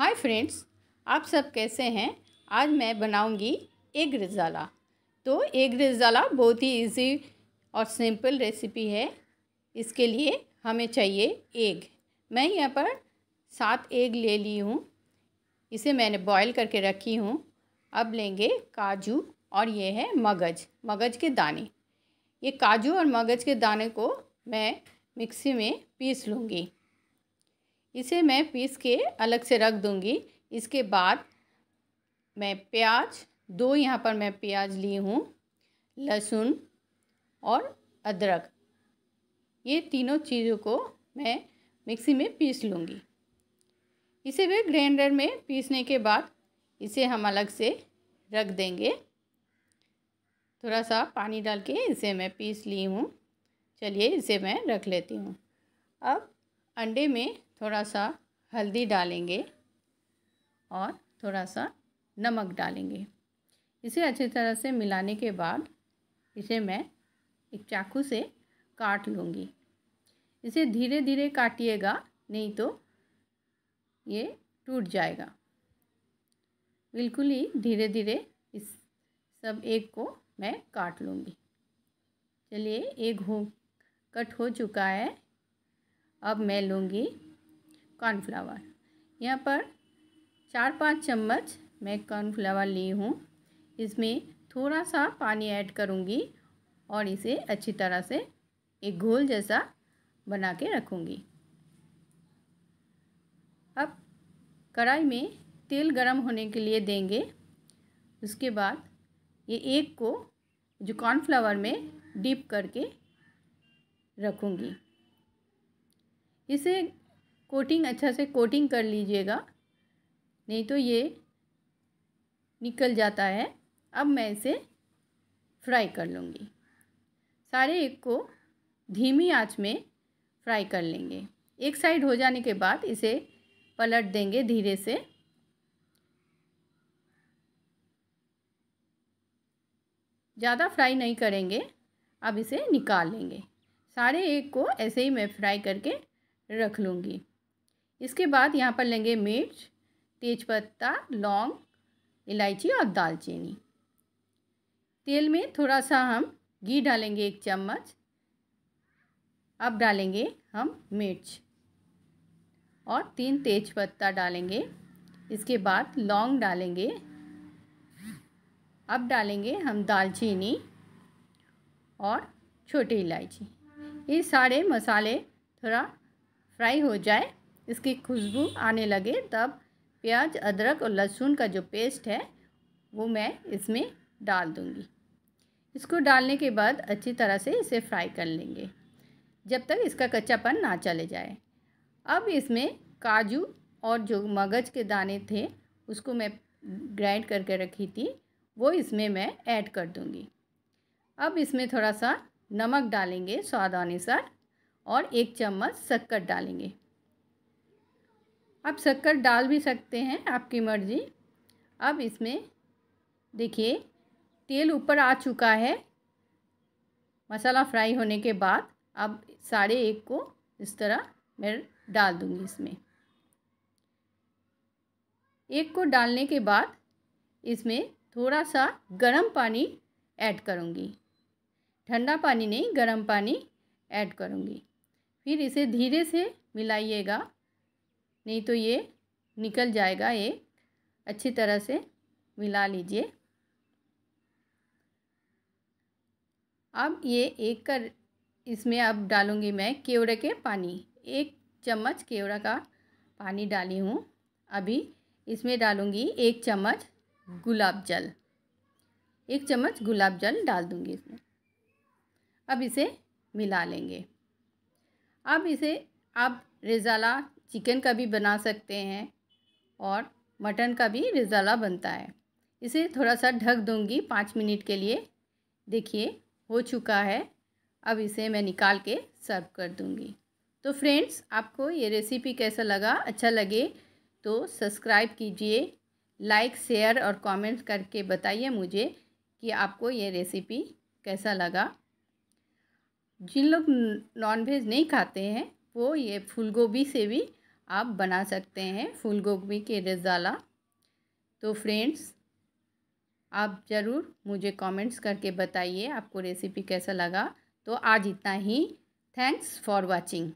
hi friends आप सब कैसे हैं आज मैं बनाऊंगी एग रिजाला तो एग रिजाला बहुत ही इजी और सिंपल रेसिपी है इसके लिए हमें चाहिए एग मैं यहाँ पर सात एग ले ली हूँ इसे मैंने बॉईल करके रखी हूँ अब लेंगे काजू और ये है मगज मगज के दाने ये काजू और मगज के दाने को मैं मिक्सी में पीस लूँगी इसे मैं पीस के अलग से रख दूँगी इसके बाद मैं प्याज दो यहाँ पर मैं प्याज ली हूँ लहसुन और अदरक ये तीनों चीज़ों को मैं मिक्सी में पीस लूँगी इसे भी ग्राइंडर में पीसने के बाद इसे हम अलग से रख देंगे थोड़ा सा पानी डाल के इसे मैं पीस ली हूँ चलिए इसे मैं रख लेती हूँ अब अंडे में थोड़ा सा हल्दी डालेंगे और थोड़ा सा नमक डालेंगे इसे अच्छी तरह से मिलाने के बाद इसे मैं एक चाकू से काट लूँगी इसे धीरे धीरे काटिएगा नहीं तो ये टूट जाएगा बिल्कुल ही धीरे धीरे इस सब एक को मैं काट लूँगी चलिए एक हो कट हो चुका है अब मैं लूँगी कॉर्नफ्लावर यहाँ पर चार पाँच चम्मच मैं कॉर्नफ्लावर ली हूँ इसमें थोड़ा सा पानी ऐड करूँगी और इसे अच्छी तरह से एक घोल जैसा बना के रखूँगी अब कढ़ाई में तेल गरम होने के लिए देंगे उसके बाद ये एक को जो कॉर्नफ्लावर में डीप करके रखूँगी इसे कोटिंग अच्छा से कोटिंग कर लीजिएगा नहीं तो ये निकल जाता है अब मैं इसे फ्राई कर लूँगी सारे एक को धीमी आंच में फ्राई कर लेंगे एक साइड हो जाने के बाद इसे पलट देंगे धीरे से ज़्यादा फ्राई नहीं करेंगे अब इसे निकाल लेंगे सारे एक को ऐसे ही मैं फ्राई करके रख लूँगी इसके बाद यहाँ पर लेंगे मिर्च तेज़पत्ता लौंग इलायची और दालचीनी तेल में थोड़ा सा हम घी डालेंगे एक चम्मच अब डालेंगे हम मिर्च और तीन तेज़पत्ता डालेंगे इसके बाद लौंग डालेंगे अब डालेंगे हम दालचीनी और छोटी इलायची ये सारे मसाले थोड़ा फ्राई हो जाए इसकी खुशबू आने लगे तब प्याज अदरक और लहसुन का जो पेस्ट है वो मैं इसमें डाल दूँगी इसको डालने के बाद अच्छी तरह से इसे फ्राई कर लेंगे जब तक इसका कच्चापन ना चले जाए अब इसमें काजू और जो मगज के दाने थे उसको मैं ग्राइंड करके रखी थी वो इसमें मैं ऐड कर दूँगी अब इसमें थोड़ा सा नमक डालेंगे स्वाद अनुसार और एक चम्मच शक्कर डालेंगे आप शक्कर डाल भी सकते हैं आपकी मर्ज़ी अब इसमें देखिए तेल ऊपर आ चुका है मसाला फ्राई होने के बाद अब साढ़े एक को इस तरह मैं डाल दूँगी इसमें एक को डालने के बाद इसमें थोड़ा सा गर्म पानी ऐड करूँगी ठंडा पानी नहीं गर्म पानी ऐड करूँगी फिर इसे धीरे से मिलाइएगा नहीं तो ये निकल जाएगा ये अच्छी तरह से मिला लीजिए अब ये एक कर इसमें अब डालूँगी मैं केवड़े के पानी एक चम्मच केवड़ा का पानी डाली हूँ अभी इसमें डालूँगी एक चम्मच गुलाब जल एक चम्मच गुलाब जल डाल दूँगी इसमें अब इसे मिला लेंगे अब इसे आप रिज़ाला चिकन का भी बना सकते हैं और मटन का भी रिज़ाला बनता है इसे थोड़ा सा ढक दूंगी पाँच मिनट के लिए देखिए हो चुका है अब इसे मैं निकाल के सर्व कर दूंगी तो फ्रेंड्स आपको ये रेसिपी कैसा लगा अच्छा लगे तो सब्सक्राइब कीजिए लाइक शेयर और कमेंट करके बताइए मुझे कि आपको ये रेसिपी कैसा लगा जिन लोग नॉन वेज नहीं खाते हैं वो ये फूल गोभी से भी आप बना सकते हैं फूल गोभी के रजाला तो फ्रेंड्स आप ज़रूर मुझे कमेंट्स करके बताइए आपको रेसिपी कैसा लगा तो आज इतना ही थैंक्स फॉर वाचिंग